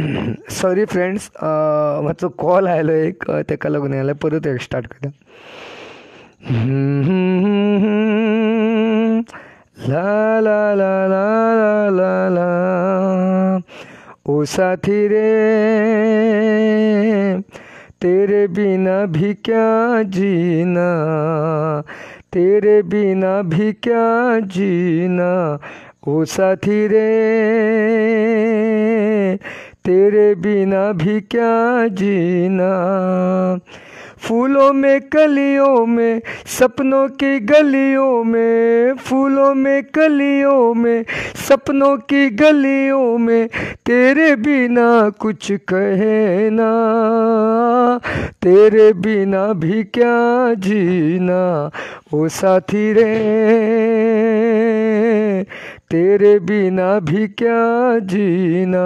Sorry friends मातसो call आयलो एक ताका लागून आयलो परत स्टार्ट करता ला ला ला ला ला ला ओ साथी रे तेरे बिना भी क्या जीना तेरे बिना भी क्या जीना ओ साथी रे तेरे बिना भी क्या जीना फूलों में कलियों में सपनों की गलियों में फूलों में कलियों में सपनों की गलियों में तेरे बिना कुछ कहना तेरे बिना भी क्या जीना ओ साथी रे तेरे बिना भी क्या जीना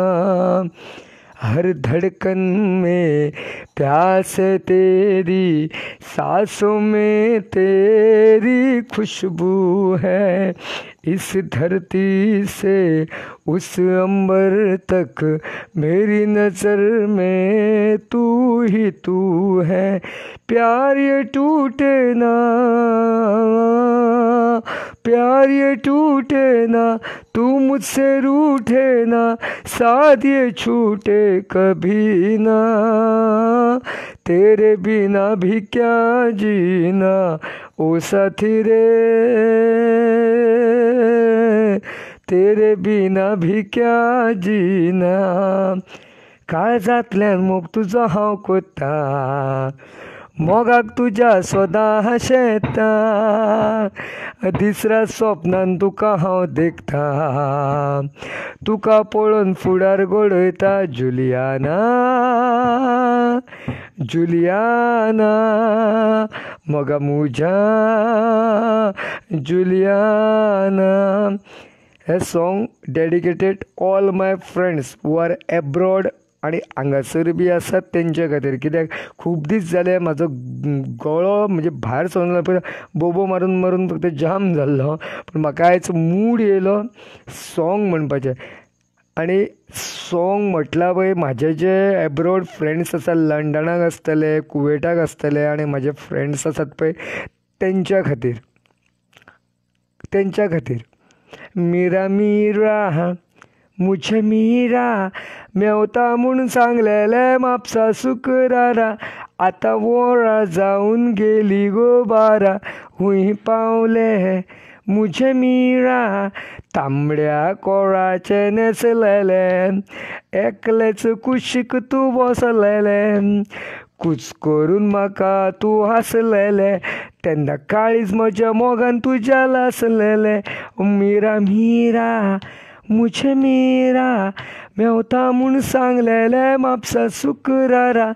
हर धड़कन में प्यास तेरी सांसों में तेरी खुशबू है इस धरती से उस अंबर तक मेरी नज़र में तू ही तू है प्यार ये टूटे ना प्यार ये टूटे ना तू मुझसे रूठे ना साथ ये छूटे कभी ना तेरे बिना भी क्या जीना ओ साथी रे तेरे बिना भी क्या जीना काळजातल्यान मोग तुजो हांव कोत्ता मोगाक तुझा सदा हाशेता दिसरा स्वप्नान तुका हांव देखता तुका पळोवन फुडार गोडयता जुलियाना जुलियाना मगा मुज्या जुलियाना हे song dedicated all my friends who are abroad आणि हांगासर बी आसात तेंचे खातीर कित्याक खूब दीस जाले म्हाजो गळो म्हणजे भायर सरना पळय बोबो मारून मारून फक्त जाम जाल्लो पूण म्हाका आयज मूड येयलो सोंग म्हणपाचें आणि सोंग म्हटल्या पळय म्हाजे जे एब्रॉड फ्रेंड्स आसात लंडनाक आसतले कुवेटाक आसतले आनी म्हाजे फ्रेंड्स आसात पळय तेंच्या खातीर तेंच्या खातीर मिरा मिरा मुझे मीरा मेवता म्हणून सांगलेले मापसा सुकरारा आता वोळा जाऊन गेली गो बारा हुंय पावले मुझ मिळा तांबड्या कोळाचे नेसलेले एकलेच कुशीक तूं बसलेले कुच करून म्हाका तूं हासलेले तेन्ना काळीज म्हज्या मोगान तुज्या लासलेले मिरा मिरा मुझे मुछमेरा मेवता म्हूण सांगलेले मापसा सुकरारा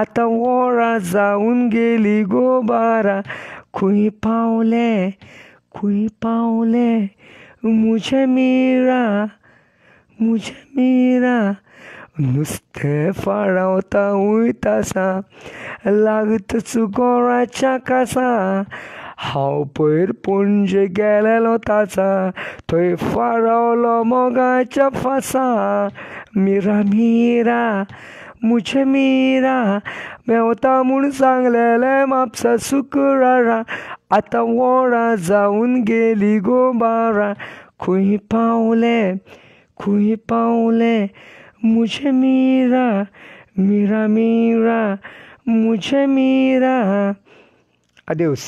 आता वोळा जाऊन गेली गो बारा खूंय पावले खूंय पावले मुझे मेरा मुझे मेरा नुस्तें फाळावता वयता आसा लागत चुकोराच्या कासा हांव पयर पणजे गेलेलो ताचा थंय फारावलो मोगाच्या फासा मिरा मिरा मुझे मिरा मेवता म्हूण सांगलेले म्हापसा सुकरारा आतां वोडा जावन गेली गो बारा खूंय पावले खूंय पावले मुझे मिरा मिरा मिरा मुझे मिरा adeus.